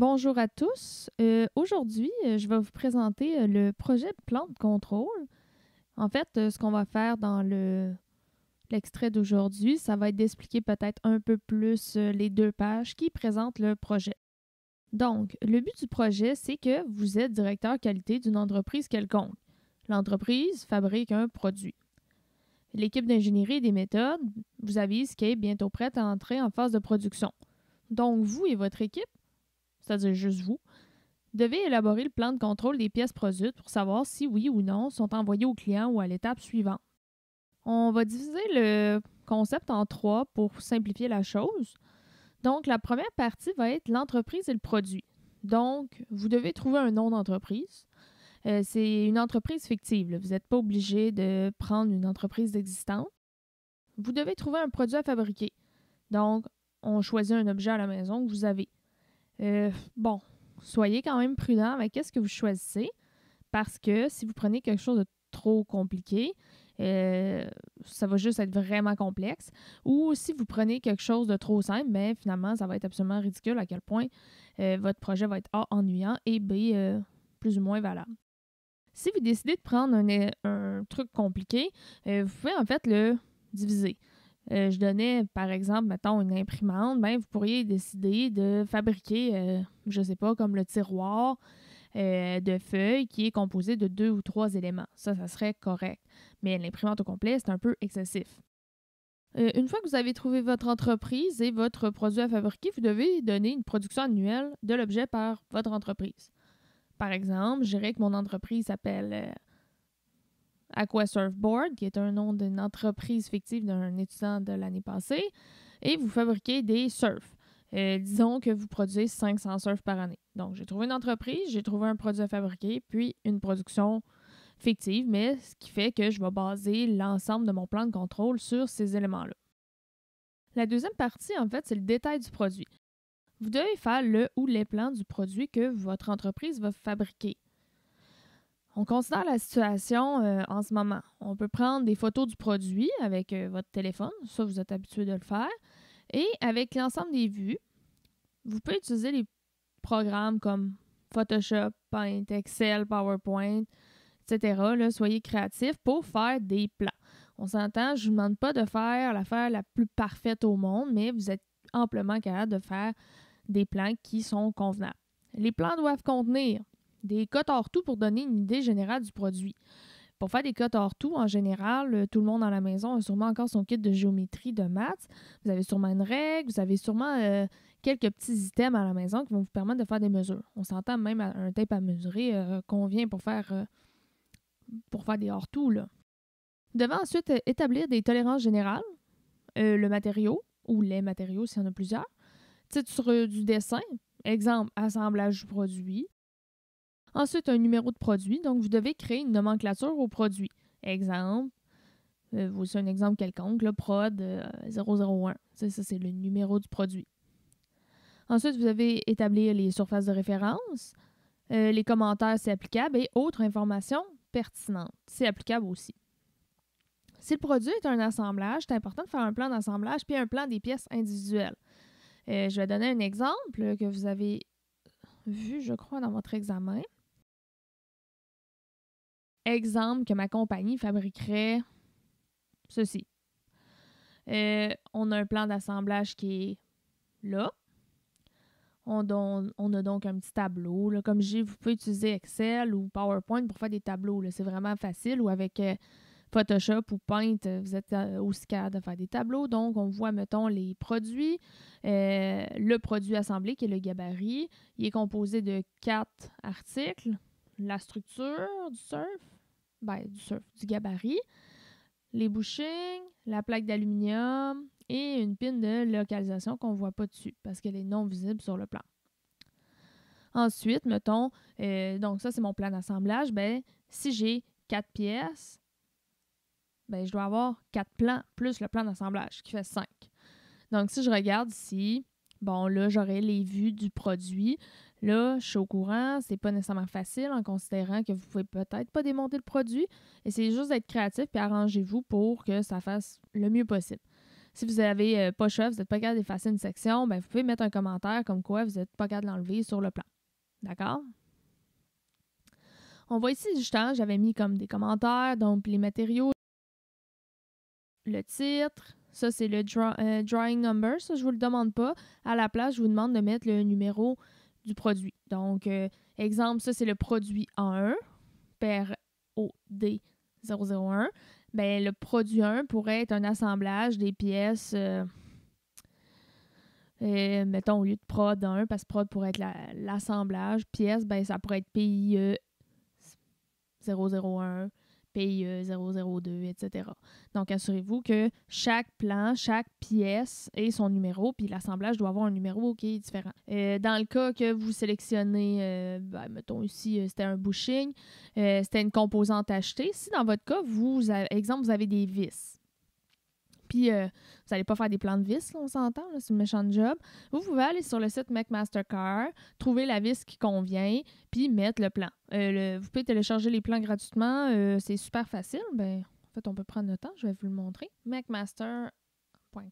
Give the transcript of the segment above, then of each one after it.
Bonjour à tous. Euh, aujourd'hui, euh, je vais vous présenter euh, le projet plan de contrôle. En fait, ce qu'on va faire dans le l'extrait d'aujourd'hui, ça va être d'expliquer peut-être un peu plus les deux pages qui présentent le projet. Donc, le but du projet, c'est que vous êtes directeur qualité d'une entreprise quelconque. L'entreprise fabrique un produit. L'équipe d'ingénierie et des méthodes vous avise qu'elle est bientôt prête à entrer en phase de production. Donc, vous et votre équipe c'est-à-dire juste vous, devez élaborer le plan de contrôle des pièces produites pour savoir si oui ou non sont envoyées au client ou à l'étape suivante. On va diviser le concept en trois pour simplifier la chose. Donc, la première partie va être l'entreprise et le produit. Donc, vous devez trouver un nom d'entreprise. Euh, c'est une entreprise fictive. Vous n'êtes pas obligé de prendre une entreprise existante. Vous devez trouver un produit à fabriquer. Donc, on choisit un objet à la maison que vous avez. Euh, bon, soyez quand même prudent avec ce que vous choisissez, parce que si vous prenez quelque chose de trop compliqué, euh, ça va juste être vraiment complexe. Ou si vous prenez quelque chose de trop simple, mais ben, finalement, ça va être absolument ridicule à quel point euh, votre projet va être A, ennuyant et B, plus ou moins valable. Si vous décidez de prendre un, un truc compliqué, vous pouvez en fait le diviser. Euh, je donnais, par exemple, mettons, une imprimante, ben, vous pourriez décider de fabriquer, euh, je ne sais pas, comme le tiroir euh, de feuilles qui est composé de deux ou trois éléments. Ça, ça serait correct. Mais l'imprimante au complet, c'est un peu excessif. une fois que vous avez trouvé votre entreprise et votre produit à fabriquer, vous devez donner une production annuelle de l'objet par votre entreprise. Par exemple, je dirais que mon entreprise s'appelle Aqua Surfboard, qui est un nom d'une entreprise fictive d'un étudiant de l'année passée, et vous fabriquez des surfs. Euh, disons que vous produisez 500 surfs par année. Donc, j'ai trouvé une entreprise, j'ai trouvé un produit à fabriquer, puis une production fictive, mais ce qui fait que je vais baser l'ensemble de mon plan de contrôle sur ces éléments-là. La deuxième partie, en fait, c'est le détail du produit. Vous devez faire le ou les plans du produit que votre entreprise va fabriquer. On considère la situation euh, en ce moment. On peut prendre des photos du produit avec euh, votre téléphone, ça vous êtes habitué de le faire. Et avec l'ensemble des vues, vous pouvez utiliser les programmes comme Photoshop, Paint, Excel, PowerPoint, etc. soyez créatifs pour faire des plans. On s'entend, je ne vous demande pas de faire l'affaire la plus parfaite au monde, mais vous êtes amplement capable de faire des plans qui sont convenables. Les plans doivent contenir des cotes hors tout pour donner une idée générale du produit. Pour faire des cotes hors tout, en général, euh, tout le monde dans la maison a sûrement encore son kit de géométrie, de maths. Vous avez sûrement une règle, vous avez sûrement euh, quelques petits items à la maison qui vont vous permettre de faire des mesures. On s'entend même à un tape à mesurer convient euh, pour faire, pour faire des hors tout. Là. Vous ensuite établir des tolérances générales, le matériau ou les matériaux s'il y en a plusieurs, titre du dessin, exemple assemblage du produit, Ensuite, un numéro de produit. Donc, vous devez créer une nomenclature au produit. Exemple, euh, vous voici un exemple quelconque, le prod 001. Euh, ça, ça c'est le numéro du produit. Ensuite, vous avez établir les surfaces de référence, euh, les commentaires si applicable et autres informations pertinentes c'est applicable aussi. Si le produit est un assemblage, c'est important de faire un plan d'assemblage puis un plan des pièces individuelles. je vais donner un exemple que vous avez vu, je crois, dans votre examen exemple que ma compagnie fabriquerait ceci. Euh, on a un plan d'assemblage qui est là. On, a donc un petit tableau. Comme je dis, vous pouvez utiliser Excel ou PowerPoint pour faire des tableaux. C'est vraiment facile. Ou avec euh, Photoshop ou Paint, euh, vous êtes aussi capable de faire des tableaux. Donc, on voit, mettons, les produits. le produit assemblé, qui est le gabarit, il est composé de quatre articles la structure du surf, ben, du surf, du gabarit, les bouchings, la plaque d'aluminium et une pine de localisation qu'on ne voit pas dessus parce qu'elle est non visible sur le plan. Ensuite, mettons, euh, donc ça c'est mon plan d'assemblage, ben, si j'ai quatre pièces, ben, je dois avoir quatre plans plus le plan d'assemblage qui fait cinq. Donc si je regarde ici, bon, là, j'aurai les vues du produit. Là, je suis au courant, c'est pas nécessairement facile en considérant que vous pouvez peut-être pas démonter le produit. Essayez juste d'être créatif et arrangez-vous pour que ça fasse le mieux possible. Si vous n'avez euh, pas pas choix, vous n'êtes pas capable d'effacer une section, ben, vous pouvez mettre un commentaire comme quoi vous n'êtes pas capable de l'enlever sur le plan. D'accord? On voit ici, justement, j'avais mis comme des commentaires, donc les matériaux, le titre, ça, c'est le euh, drawing number. Ça, je vous le demande pas. À la place, je vous demande de mettre le numéro du produit. Donc, euh, exemple, ça, c'est le produit A1, perod 001 Ben, le produit 1 pourrait être un assemblage des pièces, euh, mettons, au lieu de prod 1, parce que prod pourrait être l'assemblage, pièces, pièce, ben, ça pourrait être PIE 001 paye 002, euh, etc. Donc, assurez-vous que chaque plan, chaque pièce ait son numéro, puis l'assemblage doit avoir un numéro qui différent. Euh, dans le cas que vous sélectionnez, euh, ben, mettons ici, c'était un bushing, c'était une composante achetée. Si dans votre cas, vous, avez, exemple, vous avez des vis, puis, euh, vous n'allez pas faire des plans de vis, on s'entend, c'est une méchante job. Vous pouvez aller sur le site McMasterCar, trouver la vis qui convient, puis mettre le plan. Euh, vous pouvez télécharger les plans gratuitement, euh, c'est super facile. Ben, en fait, on peut prendre le temps, je vais vous le montrer. McMaster.com.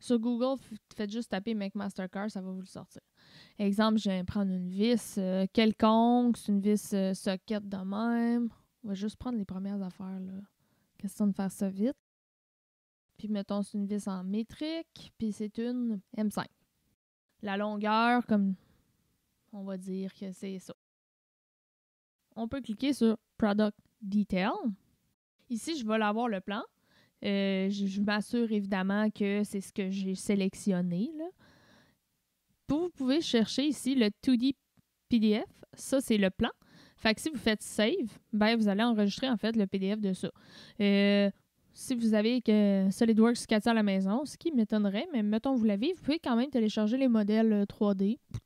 Sur Google, faites juste taper McMasterCar, ça va vous le sortir. Exemple, je vais prendre une vis quelconque, c'est une vis socket de même. On va juste prendre les premières affaires, là. Question de faire ça vite puis mettons, c'est une vis en métrique, puis c'est une M5. La longueur, comme on va dire que c'est ça. On peut cliquer sur Product Detail. Ici, je vais l'avoir le plan. Euh, je, m'assure évidemment que c'est ce que j'ai sélectionné. Vous pouvez chercher ici le 2D PDF. Ça, c'est le plan. Fait que si vous faites save, ben, vous allez enregistrer en fait le PDF de ça. Euh, si vous avez que SolidWorks Katia à la maison, ce qui m'étonnerait, mais mettons vous l'avez, vous pouvez quand même télécharger les modèles 3D. Euh,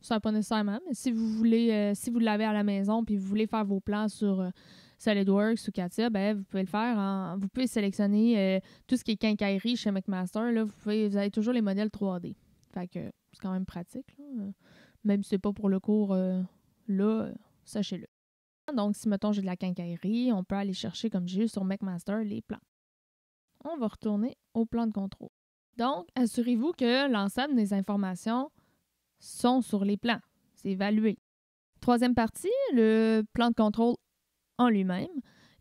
Ça pas nécessairement, mais si vous voulez, euh, si vous l'avez à la maison puis vous voulez faire vos plans sur euh, SolidWorks ou Katia, ben, vous pouvez le faire. vous pouvez sélectionner tout ce qui est quincaillerie chez McMaster. Là, vous, avez toujours les modèles 3D. Fait que c'est quand même pratique. Même si c'est pas pour le cours là, sachez-le. Donc, si, mettons, j'ai de la quincaillerie, on peut aller chercher, comme j'ai eu sur McMaster, les plans. On va retourner au plan de contrôle. Donc, assurez-vous que l'ensemble des informations sont sur les plans. C'est évalué. Troisième partie, le plan de contrôle en lui-même.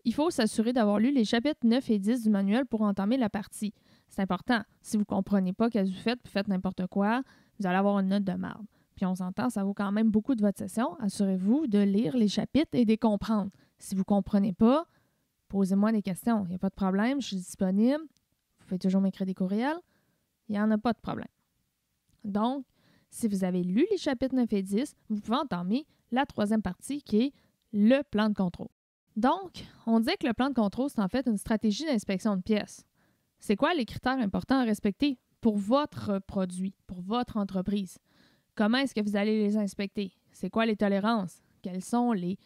Il faut s'assurer d'avoir lu les chapitres 9 et 10 du manuel pour entamer la partie. C'est important. Si vous ne comprenez pas qu'est-ce que vous faites, vous faites n'importe quoi, vous allez avoir une note de marbre. Puis on s'entend, ça vaut quand même beaucoup de votre session. Assurez-vous de lire les chapitres et de les comprendre. Si vous ne comprenez pas, posez-moi des questions. Il n'y a pas de problème, je suis disponible. Vous pouvez toujours m'écrire des courriels. Il n'y en a pas de problème. Donc, si vous avez lu les chapitres 9 et 10, vous pouvez entamer la troisième partie qui est le plan de contrôle. Donc, on dit que le plan de contrôle, c'est en fait une stratégie d'inspection de pièces. C'est quoi les critères importants à respecter pour votre produit, pour votre entreprise? Comment est-ce que vous allez les inspecter? C'est quoi les tolérances? Quelles sont les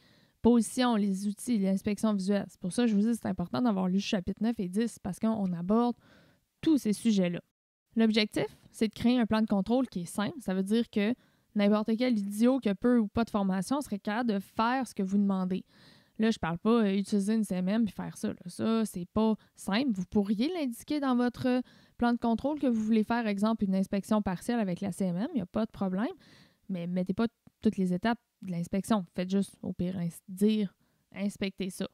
positions, les outils, l'inspection visuelle? C'est pour ça que je vous dis c'est important d'avoir lu chapitre 9 et 10 parce qu'on aborde tous ces sujets-là. L'objectif, c'est de créer un plan de contrôle qui est simple. Ça veut dire que n'importe quel idiot qui a peu ou pas de formation serait capable de faire ce que vous demandez. Là, je parle pas d'utiliser euh, une CMM et faire ça. Là. Ça, c'est pas simple. Vous pourriez l'indiquer dans votre Plan de contrôle que vous voulez faire, exemple, une inspection partielle avec la CMM, il n'y a pas de problème, mais mettez pas toutes les étapes de l'inspection. Faites juste, au pire, dire inspecter ça.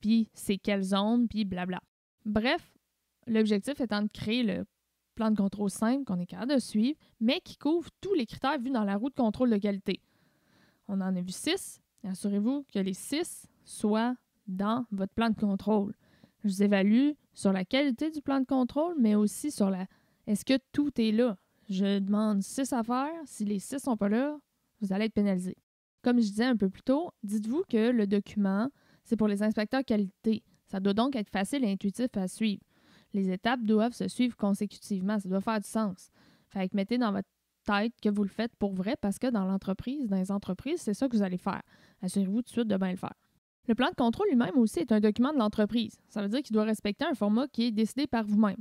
Puis c'est quelle zone, puis blabla. Bref, l'objectif étant de créer le plan de contrôle simple qu'on est capable de suivre, mais qui couvre tous les critères vus dans la route de contrôle de qualité. On en a vu six. Assurez-vous que les six soient dans votre plan de contrôle. Je vous évalue sur la qualité du plan de contrôle, mais aussi sur la est-ce que tout est là? Je demande six affaires. Si les six sont pas là, vous allez être pénalisé. Comme je disais un peu plus tôt, dites-vous que le document, c'est pour les inspecteurs qualité. Ça doit donc être facile et intuitif à suivre. Les étapes doivent se suivre consécutivement. Ça doit faire du sens. Fait que mettez dans votre tête que vous le faites pour vrai parce que dans l'entreprise, dans les entreprises, c'est ça que vous allez faire. Assurez-vous tout de suite de bien le faire. Le plan de contrôle lui-même aussi est un document de l'entreprise. Ça veut dire qu'il doit respecter un format qui est décidé par vous-même.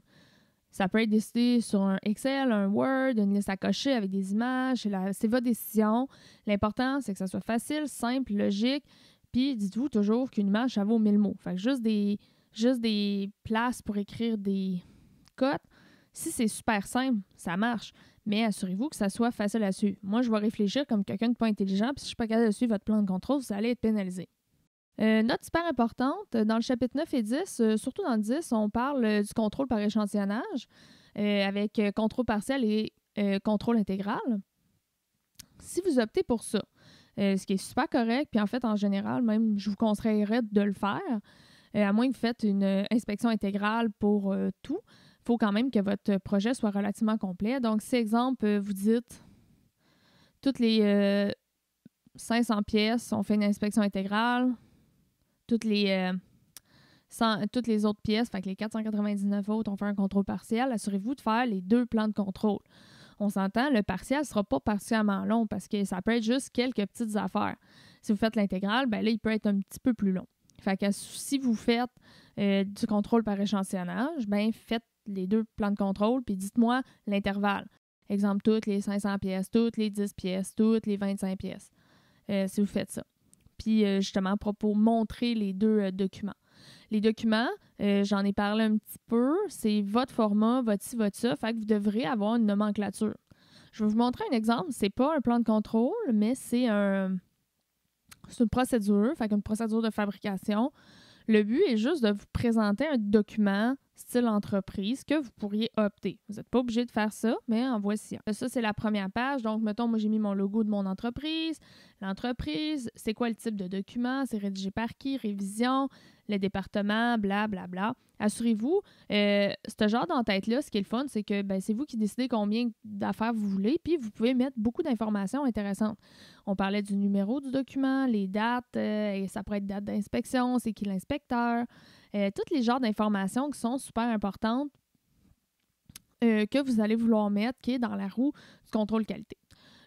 Ça peut être décidé sur un Excel, un Word, une liste à cocher avec des images. C'est votre décision. L'important, c'est que ça soit facile, simple, logique. Puis dites-vous toujours qu'une image, ça vaut mille mots. Fait que juste des, juste des places pour écrire des cotes. Si c'est super simple, ça marche. Mais assurez-vous que ça soit facile à suivre. Moi, je vais réfléchir comme quelqu'un de pas intelligent. Puis si je suis pas capable de suivre votre plan de contrôle, vous allez être pénalisé. Euh, note super importante, dans le chapitre 9 et 10, euh, surtout dans le 10, on parle euh, du contrôle par échantillonnage avec contrôle partiel et contrôle intégral. Si vous optez pour ça, ce qui est super correct, puis en fait, en général, même, je vous conseillerais de le faire, à moins que vous faites une inspection intégrale pour tout, il faut quand même que votre projet soit relativement complet. Donc, si, exemple, vous dites toutes les 500 pièces, on fait une inspection intégrale, toutes les, euh, toutes les autres pièces, fait que les 499 autres, on fait un contrôle partiel. Assurez-vous de faire les deux plans de contrôle. On s'entend, le partiel ne sera pas particulièrement long parce que ça peut être juste quelques petites affaires. Si vous faites l'intégrale, ben là, il peut être un petit peu plus long. Fait que si vous faites euh, du contrôle par échantillonnage, ben faites les deux plans de contrôle, puis dites-moi l'intervalle. Exemple, toutes les 500 pièces, toutes les 10 pièces, toutes les 25 pièces, euh, si vous faites ça puis euh, justement pour montrer les deux euh, documents. Les documents, euh, j'en ai parlé un petit peu, c'est votre format, votre ci, votre ça, fait que vous devrez avoir une nomenclature. Je vais vous montrer un exemple, c'est pas un plan de contrôle, mais c'est une procédure, fait une procédure de fabrication. Le but est juste de vous présenter un document style entreprise que vous pourriez opter. Vous n'êtes pas obligé de faire ça, mais en voici Ça, c'est la première page. Donc, mettons, moi, j'ai mis mon logo de mon entreprise, l'entreprise, c'est quoi le type de document, c'est rédigé par qui, révision, les départements, bla, bla, bla. Assurez-vous, euh, ce genre d'entête-là, ce qui est le fun, c'est que ben, c'est vous qui décidez combien d'affaires vous voulez, puis vous pouvez mettre beaucoup d'informations intéressantes. On parlait du numéro du document, les dates, euh, et ça pourrait être date d'inspection, c'est qui l'inspecteur, toutes euh, tous les genres d'informations qui sont super importantes euh, que vous allez vouloir mettre qui est dans la roue du contrôle qualité.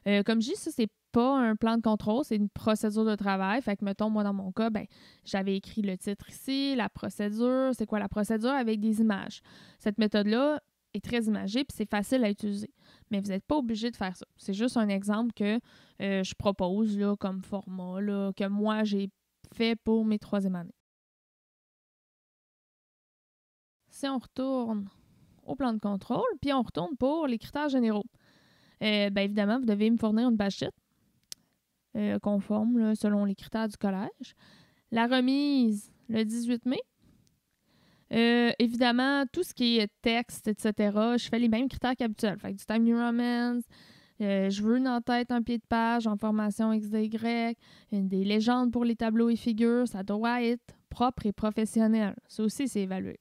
Euh, comme je dis, ça, c'est pas un plan de contrôle, c'est une procédure de travail. Fait que, mettons, moi, dans mon cas, ben, j'avais écrit le titre ici, la procédure, c'est quoi la procédure avec des images. Cette méthode-là est très imagée puis c'est facile à utiliser. Mais vous n'êtes pas obligé de faire ça. C'est juste un exemple que je propose là, comme format, que moi, j'ai fait pour mes troisième année. si on retourne au plan de contrôle, puis on retourne pour les critères généraux. Euh, bien évidemment, vous devez me fournir une page euh, conforme selon les critères du collège. La remise le 18 mai. Euh, évidemment, tout ce qui est texte, etc., je fais les mêmes critères qu'habituel. Fait du Time New Romance, je veux une en-tête un pied de page, en formation une des légendes pour les tableaux et figures, ça doit être propre et professionnel. Ça aussi, c'est évalué.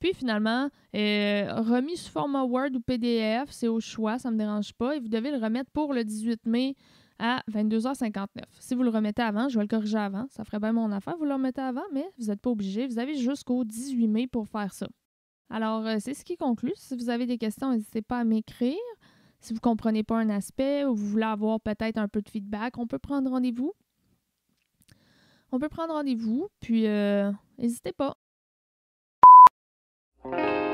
Puis finalement, euh, remis sous format Word ou PDF, c'est au choix, ça ne me dérange pas. Et vous devez le remettre pour le 18 mai à 22h59. Si vous le remettez avant, je vais le corriger avant. Ça ferait bien mon affaire, vous le remettez avant, mais vous n'êtes pas obligé. Vous avez jusqu'au 18 mai pour faire ça. Alors, euh, c'est ce qui conclut. Si vous avez des questions, n'hésitez pas à m'écrire. Si vous ne comprenez pas un aspect ou vous voulez avoir peut-être un peu de feedback, on peut prendre rendez-vous. On peut prendre rendez-vous, puis euh, n'hésitez pas. Thank you.